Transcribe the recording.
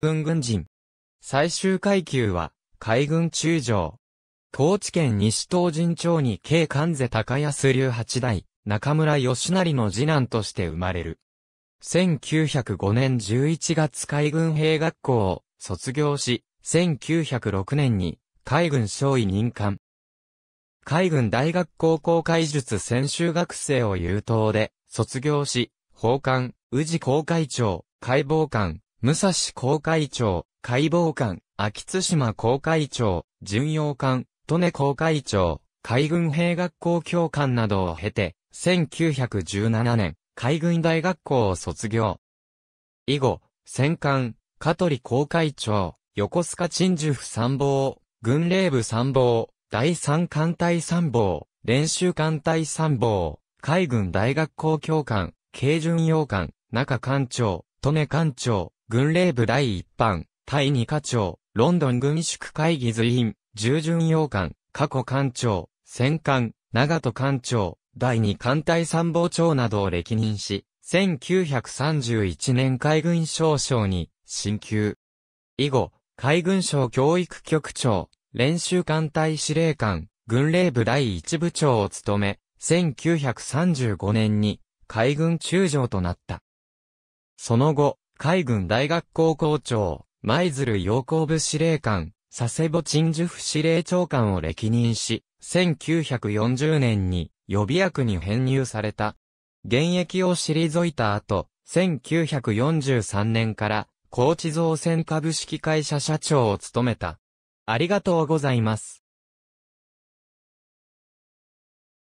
軍軍人。最終階級は、海軍中将。高知県西東神町に慶関瀬高安流八代、中村義成の次男として生まれる。1905年11月海軍兵学校を卒業し、1906年に海軍少尉任官。海軍大学高校会術専修学生を優等で卒業し、法官、宇治公会長、解剖官、武蔵公会長、解剖官、秋津島公会長、巡洋艦、利根公会長、海軍兵学校教官などを経て、1917年、海軍大学校を卒業。以後、戦艦、香取公会長、横須賀鎮守府参謀、軍令部参謀、第三艦隊参謀、練習艦隊参謀、海軍大学校教官、軽巡洋艦、中艦長、利根艦長、軍令部第一班、第二課長、ロンドン軍縮会議随員、従順洋艦、過去艦長、戦艦、長戸艦長、第二艦隊参謀長などを歴任し、1931年海軍少将に、進級。以後、海軍省教育局長、練習艦隊司令官、軍令部第一部長を務め、1935年に海軍中将となった。その後、海軍大学校校長、舞鶴洋光部司令官、佐世保鎮守府司令長官を歴任し、1940年に予備役に編入された。現役を退いた後、1943年から高知造船株式会社社長を務めた。ありがとうございます。